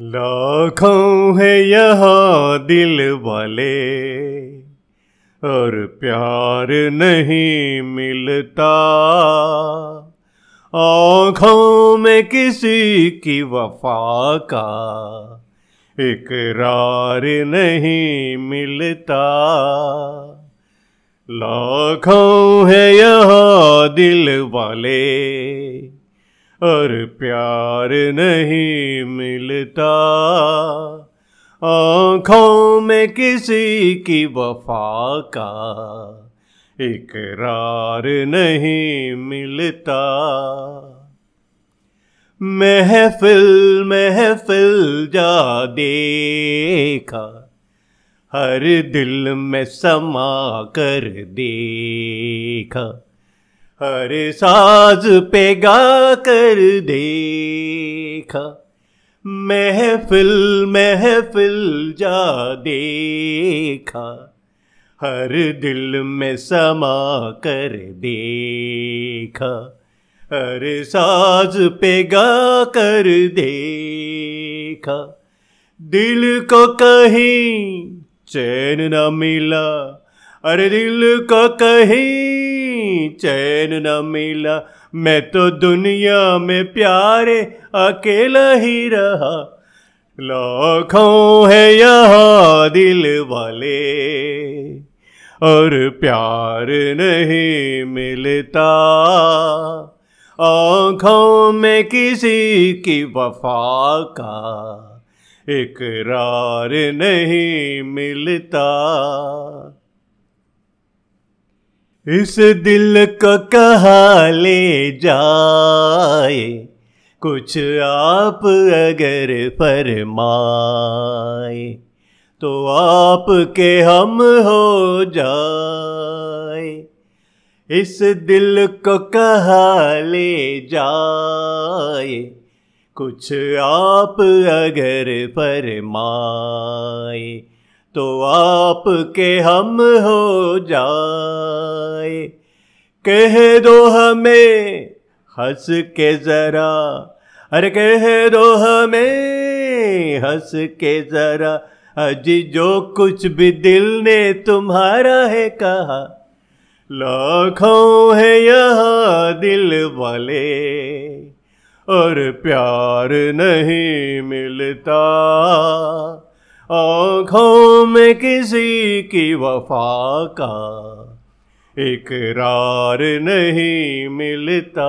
लाखों है यहाँ दिल वाले और प्यार नहीं मिलता आँखों में किसी की वफा का इकरार नहीं मिलता लाखों है यहाँ दिल वाले और प्यार नहीं मिलता आँखों में किसी की वफा का इकरार नहीं मिलता महफिल महफिल जा देखा हर दिल में समा कर देखा हर साज पे गा कर देखा महफिल महफिल जा देखा हर दिल में समा कर देखा हर साज पे गा कर देखा दिल को कहीं चैन न मिला अरे दिल को कहीं चैन न मिला मैं तो दुनिया में प्यारे अकेला ही रहा लाखों है यहाँ दिल वाले और प्यार नहीं मिलता आँखों में किसी की वफा का इकरार नहीं मिलता इस दिल को कहा ले जाए कुछ आप अगर फरमाए तो आपके हम हो जाए इस दिल को कहा ले जाए कुछ आप अगर फरमाए तो आपके हम हो जाए कह दो हमें हंस के जरा अरे कह दो हमें हंस के जरा अजी जो कुछ भी दिल ने तुम्हारा है कहा लाखों है यहाँ दिल वाले और प्यार नहीं मिलता आँखों में किसी की वफा का इकरार नहीं मिलता